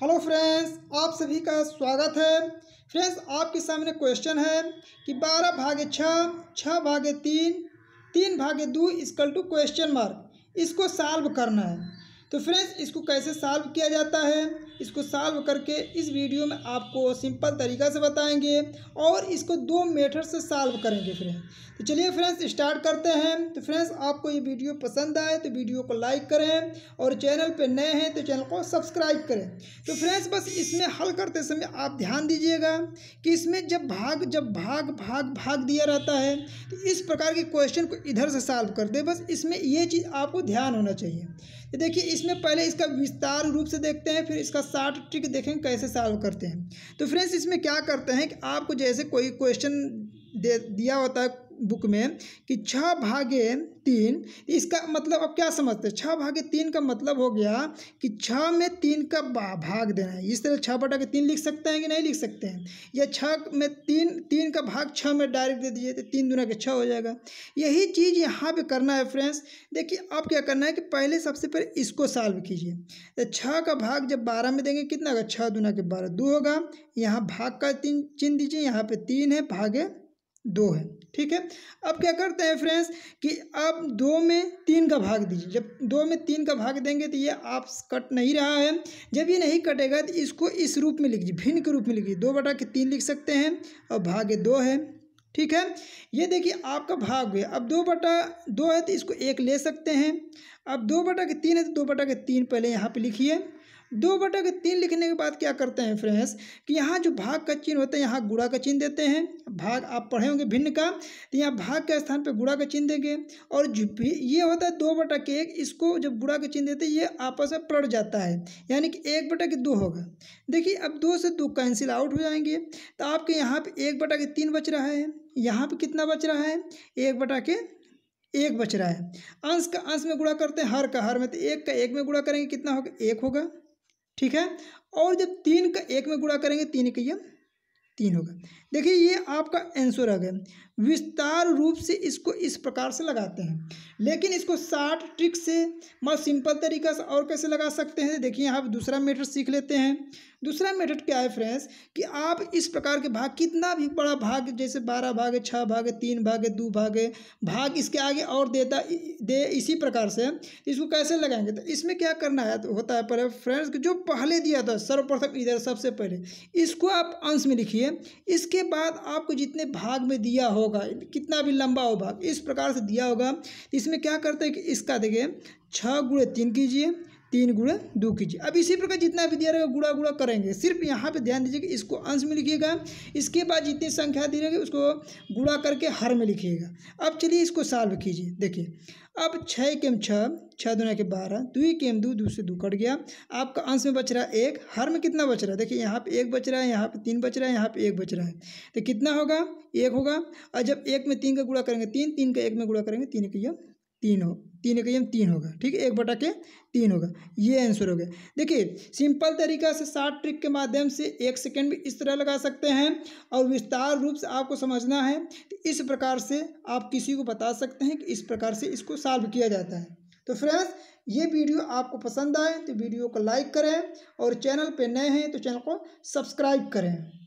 hello friends आप सभी का स्वागत है फ्रेंड्स आपके सामने क्वेश्चन है कि बारह भागे छः छः भागे तीन तीन भागे दो इसकल टू क्वेश्चन मार्क इसको सॉल्व करना है तो फ्रेंड्स इसको कैसे सॉल्व किया जाता है इसको सॉल्व करके इस वीडियो में आपको सिंपल तरीका से बताएंगे और इसको दो मेथड से सॉल्व करेंगे फ्रेंड्स तो चलिए फ्रेंड्स स्टार्ट करते हैं तो फ्रेंड्स आपको ये वीडियो पसंद आए तो वीडियो को लाइक करें और चैनल पर नए हैं तो चैनल को सब्सक्राइब करें तो फ्रेंड्स बस इसमें हल करते समय आप ध्यान दीजिएगा कि इसमें जब भाग जब भाग भाग भाग दिया रहता है तो इस प्रकार के क्वेश्चन को इधर से सॉल्व कर दे बस इसमें ये चीज़ आपको ध्यान होना चाहिए ये देखिए इसमें पहले इसका विस्तार रूप से देखते हैं फिर इसका शार्ट ट्रिक देखेंगे कैसे सॉल्व करते हैं तो फ्रेंड्स इसमें क्या करते हैं कि आपको जैसे कोई क्वेश्चन दे दिया होता है बुक में कि छः भागे तीन इसका मतलब आप क्या समझते हैं छः भागे तीन का मतलब हो गया कि छः में तीन का भाग देना है इस तरह छः बटा के तीन लिख सकते हैं कि नहीं लिख सकते हैं या छः में तीन तीन का भाग छः में डायरेक्ट दे दीजिए तो तीन दुना के छः हो जाएगा यही चीज़ यहाँ पर करना है फ्रेंड्स देखिए अब क्या करना है कि पहले सबसे पहले इसको सॉल्व कीजिए तो छः का भाग जब बारह में देंगे कितना होगा छः दुना के बारह दो होगा यहाँ भाग का तीन चिन्ह दीजिए यहाँ पर तीन है भागे दो है ठीक है अब क्या करते हैं फ्रेंड्स कि अब दो में तीन का भाग दीजिए जब दो में तीन का भाग देंगे तो ये आप कट नहीं रहा है जब ये नहीं कटेगा तो इसको इस रूप में लिखिए भिन्न के रूप में लिखिए दो बटा के तीन लिख सकते हैं और भाग दो है ठीक है ये देखिए आपका भाग है अब दो बटा दो है तो इसको एक ले सकते हैं अब दो बटा के तीन है तो दो बटा के तीन पहले यहाँ पे लिखिए दो बटा के तीन लिखने के बाद क्या करते हैं फ्रेंड्स कि यहाँ जो भाग का चिन्ह होता है यहाँ गुड़ा का चिन्ह देते हैं भाग आप पढ़े होंगे भिन्न का तो यहाँ भाग के स्थान पर गुड़ा का चिन्ह देंगे और जो ये होता है दो बटा के एक इसको जब गुड़ा का चिन्ह देते हैं ये आपस में पलट जाता है यानी कि एक बटा के दो होगा देखिए अब दो से दो कैंसिल आउट हो जाएंगे तो आपके यहाँ पर एक बटा के तीन बच रहा है यहाँ पर कितना बच रहा है एक बटा के एक बच रहा है अंश का अंश में गुणा करते हैं हर का हर में तो एक का एक में गुणा करेंगे कितना होगा एक होगा ठीक है और जब तीन का एक में गुणा करेंगे तीन का ये तीन होगा देखिए ये आपका आंसर आ गया विस्तार रूप से इसको इस प्रकार से लगाते हैं लेकिन इसको शार्ट ट्रिक से मतलब सिंपल तरीका से और कैसे लगा सकते हैं देखिए यहाँ पर दूसरा मेथड सीख लेते हैं दूसरा मेथड क्या है फ्रेंड्स कि आप इस प्रकार के भाग कितना भी बड़ा भाग जैसे बारह भाग है छः भाग है तीन भाग है दो भाग है भाग इसके आगे और देता दे इसी प्रकार से इसको कैसे लगाएंगे तो इसमें क्या करना है तो होता है पहले फ्रेंड्स जो पहले दिया था सर्वप्रथम इधर सबसे पहले इसको आप अंश में लिखिए इसके बाद आपको जितने भाग में दिया हो होगा कितना भी लंबा हो भाग इस प्रकार से दिया होगा इसमें क्या करते हैं कि इसका देखिए छः गुड़े तीन कीजिए तीन गुड़ा दो कीजिए अब इसी प्रकार जितना भी दिया रहेगा गुड़ा गुड़ा करेंगे सिर्फ यहाँ पे ध्यान दीजिए कि इसको अंश में लिखिएगा इसके बाद जितनी संख्या दी रहेगी उसको गुड़ा करके हर में लिखिएगा अब चलिए इसको सॉल्व कीजिए देखिए अब छः के एम छः छः दुना के बारह दुई के एम दो से दो कट गया आपका अंश में बच रहा है एक हर में कितना बच रहा है देखिए यहाँ पे एक बच रहा है यहाँ पे तीन बच रहा है यहाँ पे एक बच रहा है तो कितना होगा एक होगा और जब एक में तीन का गुड़ा करेंगे तीन तीन का एक में गुड़ा करेंगे तीन का यह तीन हो तीन एक तीन होगा ठीक है एक बटा के तीन होगा ये आंसर हो गया देखिए सिंपल तरीका से शार्ट ट्रिक के माध्यम से एक सेकेंड भी इस तरह लगा सकते हैं और विस्तार रूप से आपको समझना है तो इस प्रकार से आप किसी को बता सकते हैं कि इस प्रकार से इसको सॉल्व किया जाता है तो फ्रेंड्स ये वीडियो आपको पसंद आए तो वीडियो को लाइक करें और चैनल पर नए हैं तो चैनल को सब्सक्राइब करें